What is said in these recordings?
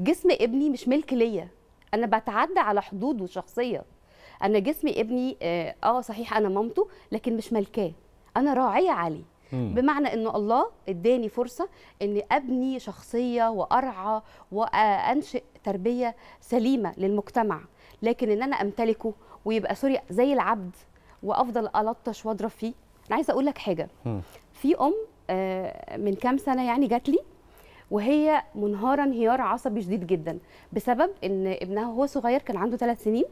جسم ابني مش ملك ليا انا بتعدى على حدوده الشخصيه انا جسم ابني آه،, اه صحيح انا مامته لكن مش ملكاه انا راعيه عليه بمعنى ان الله اداني فرصه ان ابني شخصيه وارعى وانشئ تربيه سليمه للمجتمع لكن ان انا امتلكه ويبقى سوري زي العبد وافضل الطش واضرب فيه انا عايزه اقول لك حاجه في ام آه، من كام سنه يعني جات لي وهي منهاره انهيار عصبي شديد جدا بسبب ان ابنها وهو صغير كان عنده ثلاث سنين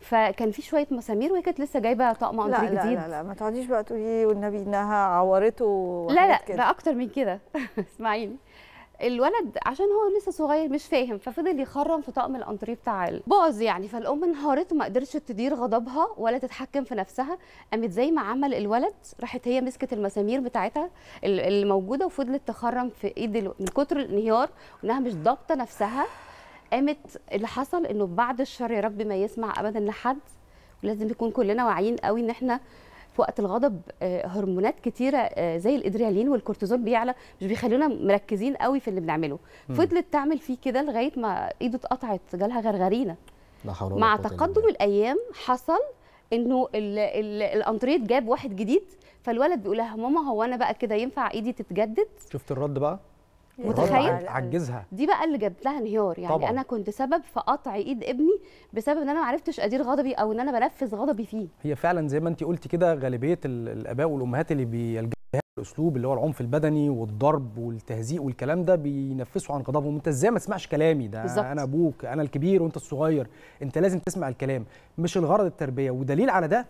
فكان في شويه مسامير وهي كانت لسه جايبه طقم انتريه جديد لا لا لا ما تقعديش بقى تقولي والنبي انها عورته لا لا كده. ده اكتر من كده اسمعيني الولد عشان هو لسه صغير مش فاهم ففضل يخرم في طقم الانتريه بتاع الباز يعني فالام انهارت وما قدرتش تدير غضبها ولا تتحكم في نفسها قامت زي ما عمل الولد راحت هي مسكت المسامير بتاعتها اللي موجوده وفضلت تخرم في ايد من كتر الانهيار وانها مش ضابطه نفسها قامت اللي حصل انه بعد الشر يا رب ما يسمع ابدا لحد ولازم نكون كلنا واعيين قوي ان احنا في وقت الغضب آه، هرمونات كتيره آه، زي الادرينالين والكورتيزون بيعلى مش بيخلونا مركزين قوي في اللي بنعمله فضلت تعمل فيه كده لغايه ما ايده اتقطعت جالها غرغرينه مع تقدم الايام حصل انه الانتريت جاب واحد جديد فالولد بيقول لها ماما هو انا بقى كده ينفع ايدي تتجدد شفت الرد بقى متخيل عجزها دي بقى اللي جابت لها انهيار يعني طبعًا. انا كنت سبب في قطع ايد ابني بسبب ان انا ما عرفتش ادير غضبي او ان انا بنفذ غضبي فيه هي فعلا زي ما انت قلتي كده غالبيه الاباء والامهات اللي بيلجأوا الاسلوب اللي هو العنف البدني والضرب والتهزيق والكلام ده بينفسوا عن غضبهم انت ازاي ما تسمعش كلامي ده بالزبط. انا ابوك انا الكبير وانت الصغير انت لازم تسمع الكلام مش الغرض التربيه ودليل على ده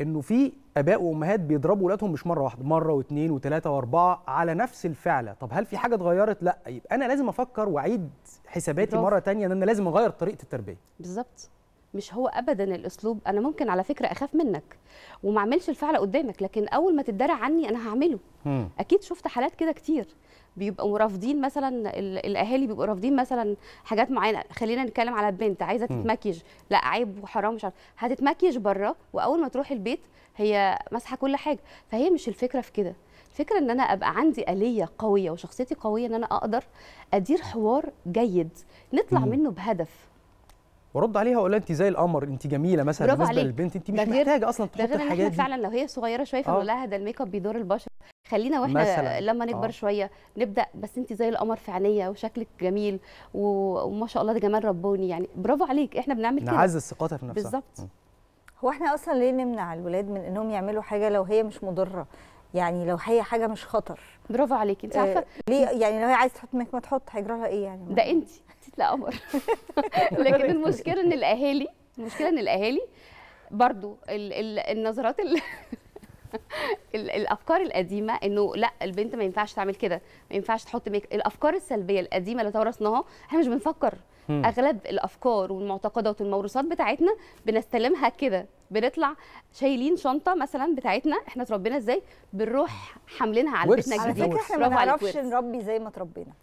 انه في اباء وامهات بيضربوا اولادهم مش مره واحده مره واثنين وثلاثه واربعه على نفس الفعله طب هل في حاجه اتغيرت لا يبقى انا لازم افكر واعيد حساباتي مره ثانيه ان انا لازم اغير طريقه التربيه بالظبط مش هو ابدا الاسلوب انا ممكن على فكره اخاف منك وما اعملش الفعل قدامك لكن اول ما تدرى عني انا هعمله مم. اكيد شفت حالات كده كتير بيبقوا رافضين مثلا الاهالي بيبقوا رافضين مثلا حاجات معينه خلينا نتكلم على بنت عايزه تتمكيج لا عيب وحرام مش عارف هتتمكيج بره واول ما تروح البيت هي ماسحه كل حاجه فهي مش الفكره في كده الفكره ان انا ابقى عندي اليه قويه وشخصيتي قويه ان انا اقدر ادير حوار جيد نطلع منه بهدف وارد عليها اقول لها انت زي القمر انت جميله مثلا بالنسبه للبنت انت مش محتاجه اصلا تحطي الحاجات دي فعلا لو هي صغيره شويه فنقول آه. لها ده الميك اب بيدور البشر خلينا واحنا لما نكبر أوه. شويه نبدا بس انت زي القمر في عينيا وشكلك جميل وما شاء الله ده جمال رباني يعني برافو عليك احنا بنعمل كده نعزز ثقتها في نفسها بالظبط هو احنا اصلا ليه نمنع الولاد من انهم يعملوا حاجه لو هي مش مضره يعني لو هي حاجه مش خطر برافو عليكي انت آه، عارفه ليه يعني لو هي عايزه تحط ما تحط هيجرى لها ايه يعني ده انت لها قمر لكن المشكله ان الاهالي المشكله ان الاهالي برضو ال ال النظرات ال الافكار القديمه انه لا البنت ما ينفعش تعمل كده ما ينفعش تحط ميك الافكار السلبيه القديمه اللي تورثناها احنا مش بنفكر اغلب الافكار والمعتقدات والموروثات بتاعتنا بنستلمها كده بنطلع شايلين شنطه مثلا بتاعتنا احنا اتربينا ازاي بنروح حاملينها على بيتنا الجديد احنا ما نعرفش نربي زي ما اتربينا